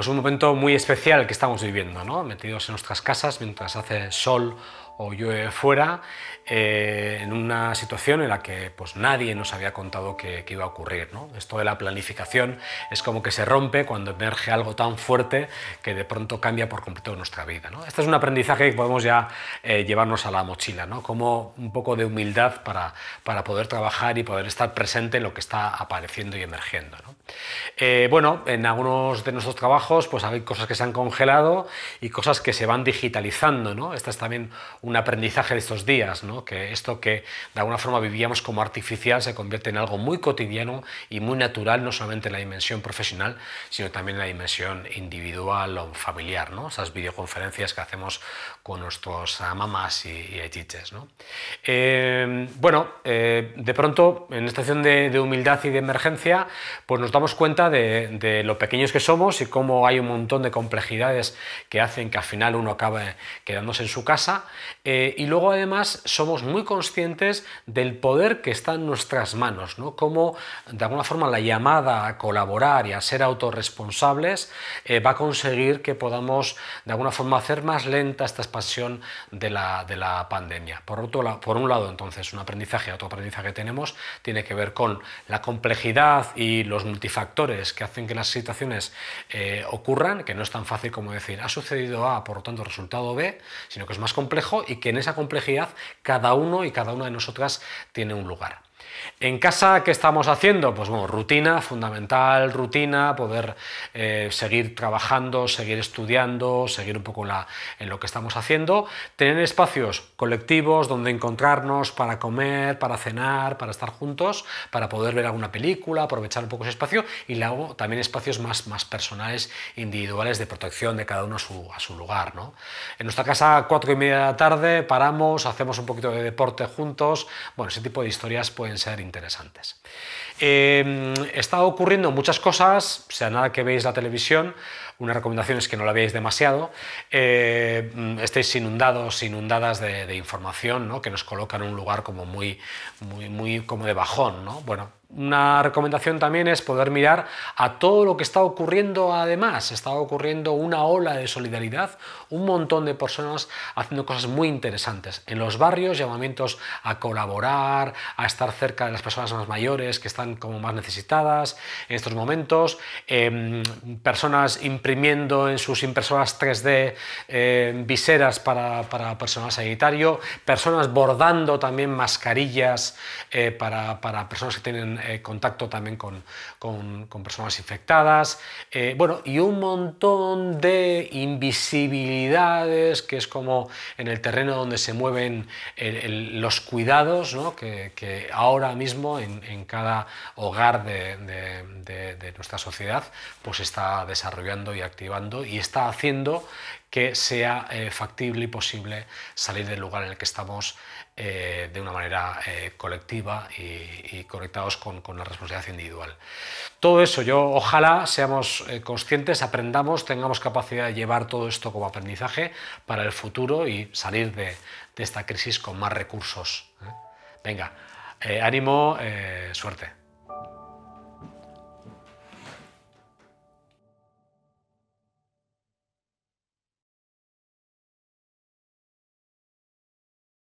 Es un momento muy especial que estamos viviendo, ¿no? metidos en nuestras casas mientras hace sol o llueve fuera, eh, en una situación en la que pues, nadie nos había contado que, iba a ocurrir. Esto de la planificación es como que se rompe cuando emerge algo tan fuerte que de pronto cambia por completo nuestra vida. ¿no? Este es un aprendizaje que podemos ya eh, llevarnos a la mochila, como un poco de humildad para, para poder trabajar y poder estar presente en lo que está apareciendo y emergiendo. Eh, bueno, en algunos de nuestros trabajos pues, hay cosas que se han congelado y cosas que se van digitalizando. ¿no? Esta es también un aprendizaje de estos días, que esto que de alguna forma vivíamos como artificial se convierte en algo muy cotidiano y muy natural, no solamente en la dimensión profesional, sino también en la dimensión individual o familiar, ¿no? esas videoconferencias que hacemos con nuestros mamás y, y eh, bueno, eh, de pronto, en esta acción de, humildad y de emergencia, pues nos damos cuenta de lo pequeños que somos y cómo hay un montón de complejidades que hacen que al final uno acabe quedándose en su casa eh, y luego además somos muy conscientes del poder que está en nuestras manos, ¿no? Cómo de alguna forma la llamada a colaborar y a ser autorresponsables eh, va a conseguir que podamos de alguna forma hacer más lenta esta expansión de la, pandemia. Por, otro, por un lado, entonces, un aprendizaje, otro aprendizaje que tenemos tiene que ver con la complejidad y los multifactores que hacen que las situaciones eh, ocurran, que no es tan fácil como decir ha sucedido A, por lo tanto resultado B, sino que es más complejo y que en esa complejidad cada uno y cada una de nosotras tiene un lugar. En casa, ¿qué estamos haciendo? Pues bueno, rutina, fundamental, rutina, poder eh, seguir trabajando, seguir estudiando, seguir un poco la, en lo que estamos haciendo, tener espacios colectivos donde encontrarnos para comer, para cenar, para estar juntos, para poder ver alguna película, aprovechar un poco ese espacio y luego también espacios más, más personales, individuales, de protección de cada uno a su, lugar. ¿no? En nuestra casa, a cuatro y media de la tarde, paramos, hacemos un poquito de deporte juntos, bueno, ese tipo de historias pues ser interesantes. Eh, está ocurriendo muchas cosas, o sea, nada que veis la televisión, una recomendación es que no la veáis demasiado, eh, estéis inundados, inundadas de, información, que nos colocan en un lugar como muy, muy, muy como de bajón, ¿no? Bueno, una recomendación también es poder mirar a todo lo que está ocurriendo además. Está ocurriendo una ola de solidaridad, un montón de personas haciendo cosas muy interesantes. En los barrios, llamamientos a colaborar, a estar cerca de las personas más mayores que están como más necesitadas en estos momentos. Em, personas imprimiendo en sus impresoras 3D em, viseras para, personal sanitario. Personas bordando también mascarillas eh, para personas que tienen eh, contacto también con, personas infectadas, eh, bueno, y un montón de invisibilidades, que es como en el terreno donde se mueven eh, los cuidados, que, ahora mismo en, cada hogar de, de, nuestra sociedad pues está desarrollando y activando y está haciendo que sea eh, factible y posible salir del lugar en el que estamos eh, de una manera eh, colectiva y, conectados con, la responsabilidad individual. Todo eso, yo ojalá seamos conscientes, aprendamos, tengamos capacidad de llevar todo esto como aprendizaje para el futuro y salir de esta crisis con más recursos. Venga, ánimo, suerte.